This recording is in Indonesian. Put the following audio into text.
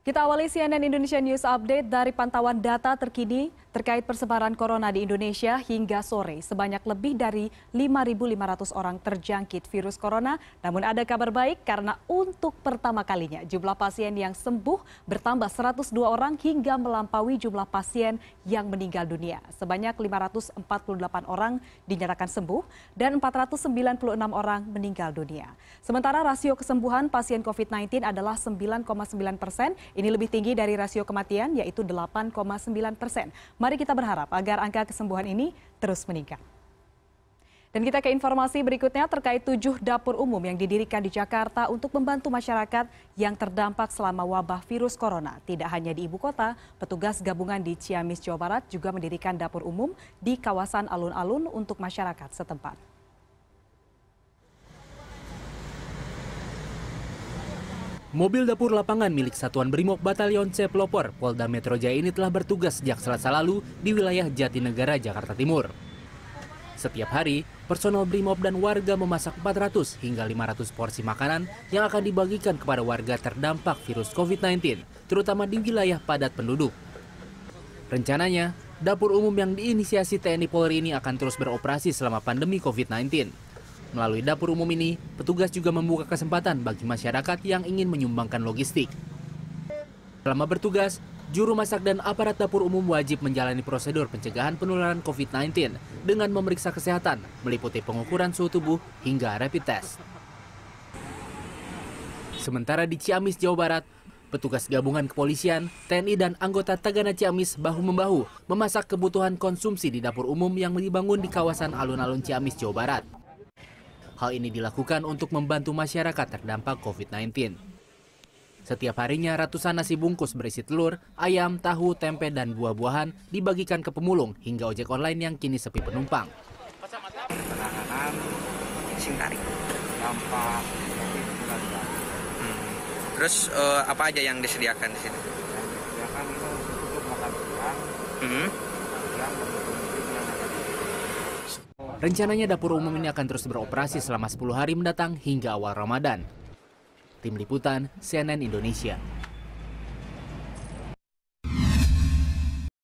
Kita awali CNN Indonesia News Update dari pantauan data terkini terkait persebaran corona di Indonesia hingga sore. Sebanyak lebih dari 5.500 orang terjangkit virus corona. Namun ada kabar baik karena untuk pertama kalinya jumlah pasien yang sembuh bertambah 102 orang hingga melampaui jumlah pasien yang meninggal dunia. Sebanyak 548 orang dinyatakan sembuh dan 496 orang meninggal dunia. Sementara rasio kesembuhan pasien COVID-19 adalah 9,9 persen ini lebih tinggi dari rasio kematian yaitu 8,9 persen. Mari kita berharap agar angka kesembuhan ini terus meningkat. Dan kita ke informasi berikutnya terkait tujuh dapur umum yang didirikan di Jakarta untuk membantu masyarakat yang terdampak selama wabah virus corona. Tidak hanya di ibu kota, petugas gabungan di Ciamis, Jawa Barat juga mendirikan dapur umum di kawasan alun-alun untuk masyarakat setempat. Mobil dapur lapangan milik Satuan Brimob Batalion C Pelopor Polda Metro Jaya ini telah bertugas sejak Selasa lalu di wilayah Jatinegara, Jakarta Timur. Setiap hari, personel Brimob dan warga memasak 400 hingga 500 porsi makanan yang akan dibagikan kepada warga terdampak virus COVID-19, terutama di wilayah padat penduduk. Rencananya, dapur umum yang diinisiasi TNI Polri ini akan terus beroperasi selama pandemi COVID-19. Melalui dapur umum ini, petugas juga membuka kesempatan bagi masyarakat yang ingin menyumbangkan logistik. Selama bertugas, juru masak dan aparat dapur umum wajib menjalani prosedur pencegahan penularan COVID-19 dengan memeriksa kesehatan, meliputi pengukuran suhu tubuh hingga rapid test. Sementara di Ciamis, Jawa Barat, petugas gabungan kepolisian, TNI dan anggota Tagana Ciamis bahu-membahu memasak kebutuhan konsumsi di dapur umum yang dibangun di kawasan alun-alun Ciamis, Jawa Barat. Hal ini dilakukan untuk membantu masyarakat terdampak COVID-19. Setiap harinya ratusan nasi bungkus berisi telur, ayam, tahu, tempe, dan buah-buahan dibagikan ke pemulung hingga ojek online yang kini sepi penumpang. Penanganan dampak hmm. Terus uh, apa aja yang disediakan di sini? Yang disediakan itu untuk makan siang, hmm. siang, Rencananya dapur umum ini akan terus beroperasi selama 10 hari mendatang hingga awal Ramadan. Tim Liputan, CNN Indonesia.